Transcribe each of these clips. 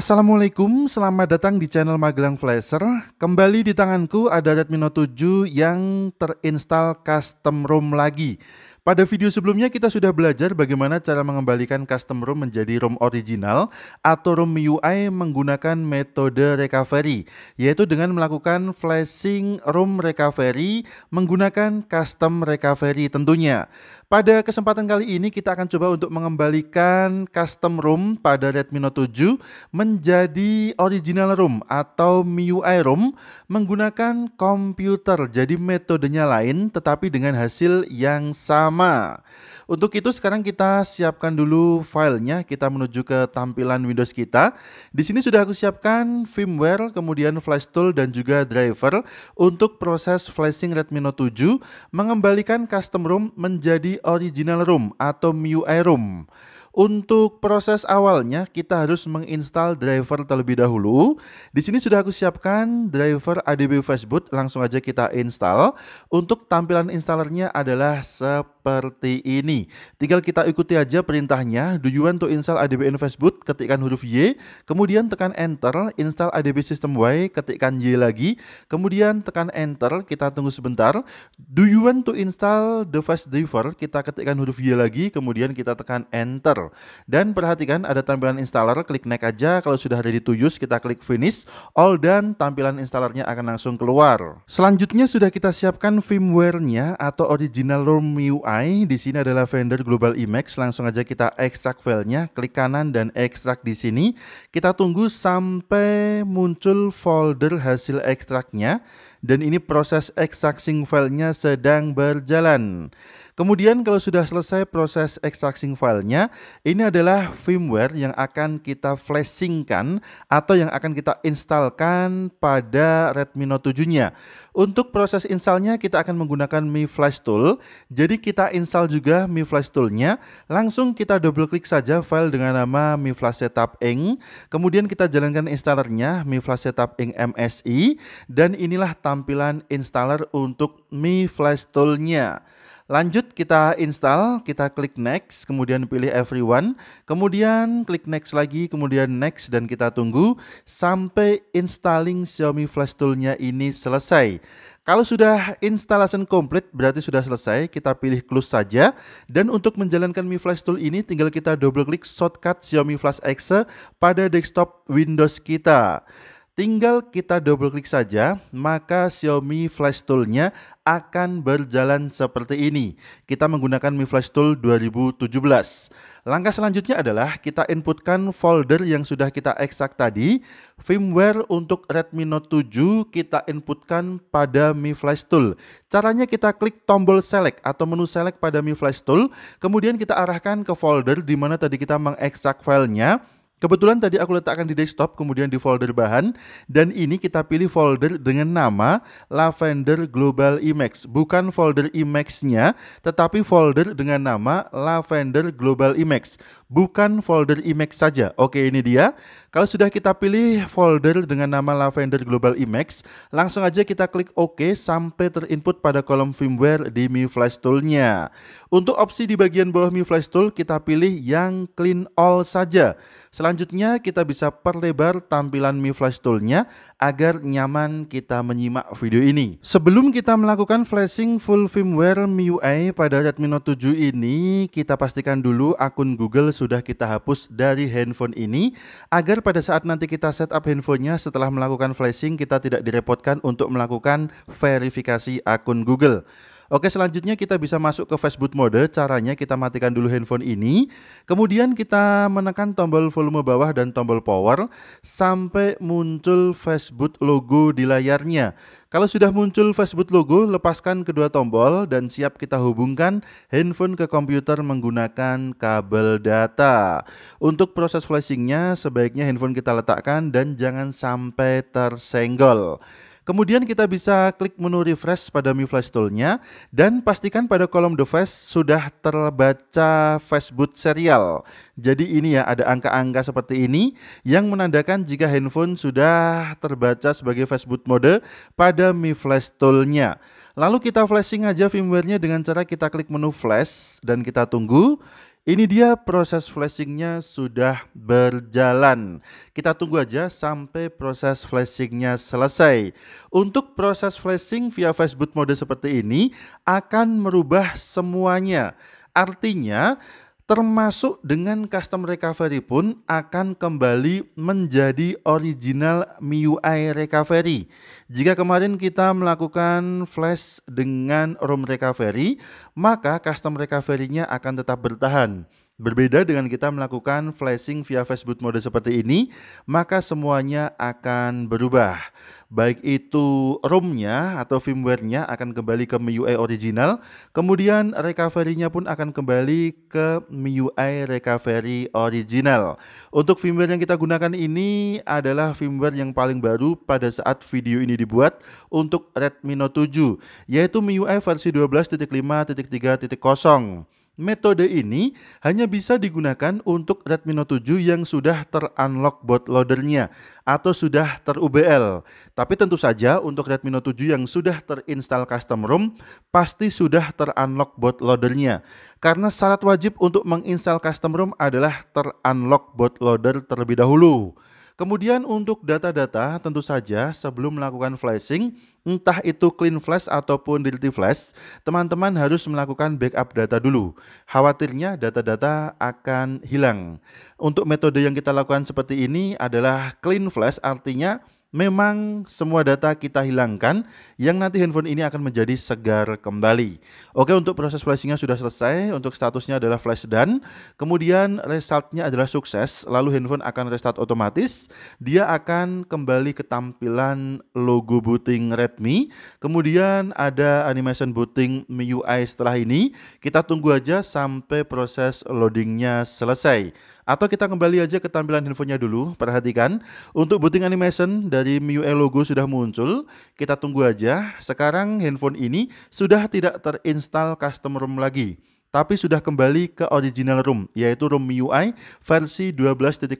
Assalamualaikum, selamat datang di channel Magelang Flasher. Kembali di tanganku ada Redmi Note 7 yang terinstall custom ROM lagi. Pada video sebelumnya kita sudah belajar bagaimana cara mengembalikan custom ROM menjadi ROM original atau ROM UI menggunakan metode recovery, yaitu dengan melakukan flashing ROM recovery menggunakan custom recovery tentunya. Pada kesempatan kali ini kita akan coba untuk mengembalikan custom ROM pada Redmi Note 7 menjadi original ROM atau MIUI ROM menggunakan komputer. Jadi metodenya lain tetapi dengan hasil yang sama pertama. Untuk itu sekarang kita siapkan dulu filenya, kita menuju ke tampilan Windows kita. Di sini sudah aku siapkan firmware, kemudian flash tool dan juga driver untuk proses flashing Redmi Note 7 mengembalikan custom room menjadi original room atau MIUI room. Untuk proses awalnya kita harus menginstal driver terlebih dahulu. Di sini sudah aku siapkan driver ADB Facebook, langsung aja kita install. Untuk tampilan installernya adalah seperti ini. Tinggal kita ikuti aja perintahnya. Do you want to install ADB in Facebook? Ketikkan huruf Y, kemudian tekan enter, install ADB system Y, ketikkan Y lagi, kemudian tekan enter, kita tunggu sebentar. Do you want to install device driver? Kita ketikkan huruf Y lagi, kemudian kita tekan enter. Dan perhatikan ada tampilan installer, klik next aja. Kalau sudah ready to use, kita klik finish, all dan tampilan installernya akan langsung keluar. Selanjutnya sudah kita siapkan firmware-nya atau original ROM UI. Di sini adalah vendor Global IMAX. Langsung aja kita ekstrak filenya, klik kanan dan ekstrak di sini. Kita tunggu sampai muncul folder hasil ekstraknya dan ini proses ekstraksi filenya sedang berjalan. Kemudian kalau sudah selesai proses extracting filenya, ini adalah firmware yang akan kita flashingkan atau yang akan kita installkan pada Redmi Note 7-nya. Untuk proses installnya kita akan menggunakan Mi Flash Tool. Jadi kita install juga Mi Flash Tool-nya. Langsung kita double klik saja file dengan nama Mi Flash Setup Inc. Kemudian kita jalankan installernya Mi Flash Setup Inc MSI dan inilah tampilan installer untuk Mi Flash Tool-nya. Lanjut kita install, kita klik next, kemudian pilih everyone, kemudian klik next lagi, kemudian next dan kita tunggu sampai installing Xiaomi Flash Tool-nya ini selesai. Kalau sudah installation complete berarti sudah selesai, kita pilih close saja dan untuk menjalankan Mi Flash Tool ini tinggal kita double klik shortcut Xiaomi Flash Exe pada desktop Windows kita. Tinggal kita double klik saja, maka Xiaomi Flash Tool-nya akan berjalan seperti ini. Kita menggunakan Mi Flash Tool 2017. Langkah selanjutnya adalah kita inputkan folder yang sudah kita ekstrak tadi. Firmware untuk Redmi Note 7 kita inputkan pada Mi Flash Tool. Caranya kita klik tombol select atau menu select pada Mi Flash Tool, kemudian kita arahkan ke folder di mana tadi kita mengekstrak filenya Kebetulan tadi aku letakkan di desktop, kemudian di folder bahan, dan ini kita pilih folder dengan nama Lavender Global Emacs. Bukan folder Emacs-nya, tetapi folder dengan nama Lavender Global Emacs. Bukan folder Emacs saja. Oke, ini dia. Kalau sudah kita pilih folder dengan nama Lavender Global Emacs, langsung aja kita klik OK sampai terinput pada kolom firmware di Mi Flash Tool-nya. Untuk opsi di bagian bawah Mi Flash Tool, kita pilih yang clean all saja. Selanjutnya Selanjutnya kita bisa perlebar tampilan Mi Flash Tool-nya agar nyaman kita menyimak video ini. Sebelum kita melakukan flashing full firmware MIUI pada Redmi Note 7 ini, kita pastikan dulu akun Google sudah kita hapus dari handphone ini agar pada saat nanti kita setup handphonenya setelah melakukan flashing kita tidak direpotkan untuk melakukan verifikasi akun Google. Oke, selanjutnya kita bisa masuk ke Facebook mode. Caranya kita matikan dulu handphone ini. Kemudian kita menekan tombol volume bawah dan tombol power sampai muncul Facebook logo di layarnya. Kalau sudah muncul Facebook logo, lepaskan kedua tombol dan siap kita hubungkan handphone ke komputer menggunakan kabel data. Untuk proses flashingnya, sebaiknya handphone kita letakkan dan jangan sampai tersenggol. Kemudian kita bisa klik menu refresh pada Mi Flash Tool-nya dan pastikan pada kolom device sudah terbaca Facebook serial. Jadi ini ya ada angka-angka seperti ini yang menandakan jika handphone sudah terbaca sebagai Facebook mode pada Mi Flash Tool-nya. Lalu kita flashing aja firmware-nya dengan cara kita klik menu flash dan kita tunggu. Ini dia proses flashingnya sudah berjalan. Kita tunggu aja sampai proses flashingnya selesai. Untuk proses flashing via Facebook mode seperti ini akan merubah semuanya. Artinya termasuk dengan custom recovery pun akan kembali menjadi original MIUI recovery. Jika kemarin kita melakukan flash dengan ROM recovery, maka custom recovery-nya akan tetap bertahan. Berbeda dengan kita melakukan flashing via Facebook mode seperti ini, maka semuanya akan berubah. Baik itu ROM-nya atau firmware-nya akan kembali ke MIUI original, kemudian recovery-nya pun akan kembali ke MIUI recovery original. Untuk firmware yang kita gunakan ini adalah firmware yang paling baru pada saat video ini dibuat untuk Redmi Note 7, yaitu MIUI versi 12.5.3.0 Metode ini hanya bisa digunakan untuk Redmi Note 7 yang sudah terunlock bootloadernya atau sudah terUBL. Tapi tentu saja untuk Redmi Note 7 yang sudah terinstall custom ROM pasti sudah terunlock bootloadernya. Karena syarat wajib untuk menginstall custom ROM adalah terunlock bootloader terlebih dahulu. Kemudian untuk data-data tentu saja sebelum melakukan flashing, entah itu clean flash ataupun dirty flash, teman-teman harus melakukan backup data dulu. Khawatirnya data-data akan hilang. Untuk metode yang kita lakukan seperti ini adalah clean flash artinya memang semua data kita hilangkan yang nanti handphone ini akan menjadi segar kembali. Oke, untuk proses flashingnya sudah selesai, untuk statusnya adalah flash dan kemudian resultnya adalah sukses, lalu handphone akan restart otomatis, dia akan kembali ke tampilan logo booting Redmi, kemudian ada animation booting MIUI setelah ini, kita tunggu aja sampai proses loadingnya selesai. Atau kita kembali aja ke tampilan handphonenya dulu, perhatikan. Untuk booting animation dari MIUI logo sudah muncul, kita tunggu aja. Sekarang handphone ini sudah tidak terinstall custom ROM lagi tapi sudah kembali ke original room, yaitu room MIUI versi 12.5.3.0.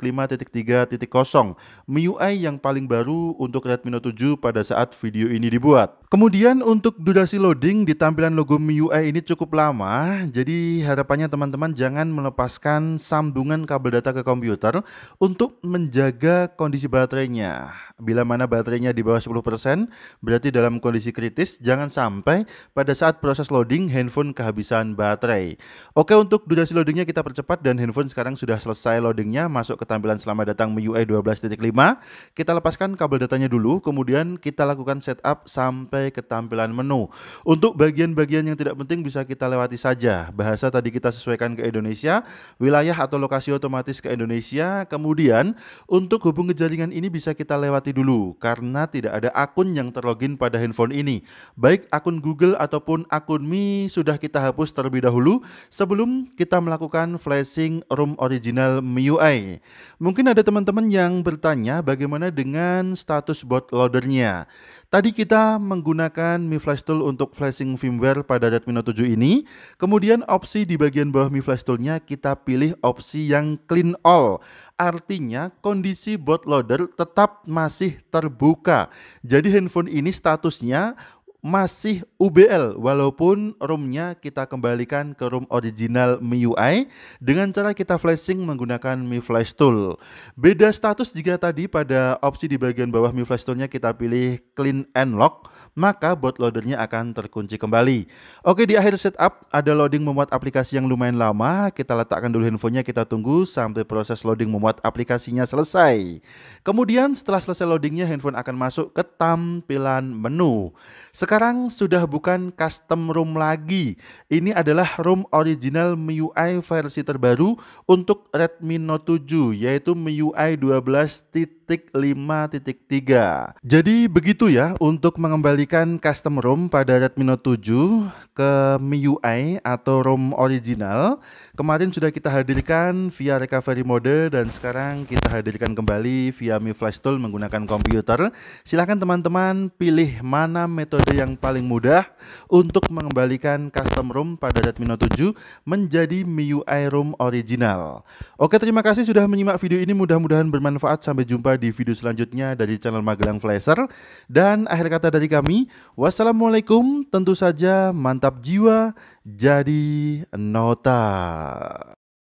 MIUI yang paling baru untuk Redmi Note 7 pada saat video ini dibuat. Kemudian untuk durasi loading di tampilan logo MIUI ini cukup lama, jadi harapannya teman-teman jangan melepaskan sambungan kabel data ke komputer untuk menjaga kondisi baterainya. Bila mana baterainya di bawah 10%, berarti dalam kondisi kritis jangan sampai pada saat proses loading handphone kehabisan baterai. Oke, untuk durasi loadingnya kita percepat dan handphone sekarang sudah selesai loadingnya, masuk ke tampilan selamat datang MIUI 12.5. Kita lepaskan kabel datanya dulu, kemudian kita lakukan setup sampai ke tampilan menu. Untuk bagian-bagian yang tidak penting bisa kita lewati saja. Bahasa tadi kita sesuaikan ke Indonesia, wilayah atau lokasi otomatis ke Indonesia. Kemudian untuk hubung ke jaringan ini bisa kita lewati nanti dulu karena tidak ada akun yang terlogin pada handphone ini. Baik akun Google ataupun akun Mi sudah kita hapus terlebih dahulu sebelum kita melakukan flashing ROM original MIUI. Mungkin ada teman-teman yang bertanya bagaimana dengan status bootloadernya. Tadi kita menggunakan Mi Flash Tool untuk flashing firmware pada Redmi Note 7 ini. Kemudian opsi di bagian bawah Mi Flash Toolnya kita pilih opsi yang clean all. Artinya kondisi bootloader tetap masih masih terbuka. Jadi handphone ini statusnya masih UBL walaupun roomnya kita kembalikan ke room original MIUI dengan cara kita flashing menggunakan Mi Flash Tool. Beda status jika tadi pada opsi di bagian bawah Mi Flash Toolnya kita pilih Clean and Lock, maka bootloadernya akan terkunci kembali. Oke di akhir setup ada loading memuat aplikasi yang lumayan lama, kita letakkan dulu handphonenya kita tunggu sampai proses loading memuat aplikasinya selesai. Kemudian setelah selesai loadingnya handphone akan masuk ke tampilan menu. Sekarang sekarang sudah bukan custom room lagi. Ini adalah room original MIUI versi terbaru untuk Redmi Note 7 yaitu MIUI 12.5.3. Jadi begitu ya untuk mengembalikan custom rom pada Redmi Note 7 ke MIUI atau rom original. Kemarin sudah kita hadirkan via recovery mode dan sekarang kita hadirkan kembali via Mi Flash Tool menggunakan komputer. Silahkan teman-teman pilih mana metode yang paling mudah untuk mengembalikan custom ROM pada Redmi Note 7 menjadi MIUI ROM original. Oke, terima kasih sudah menyimak video ini. Mudah-mudahan bermanfaat. Sampai jumpa di video selanjutnya dari channel Magelang Flasher. Dan akhir kata dari kami, wassalamualaikum. Tentu saja mantap jiwa jadi nota.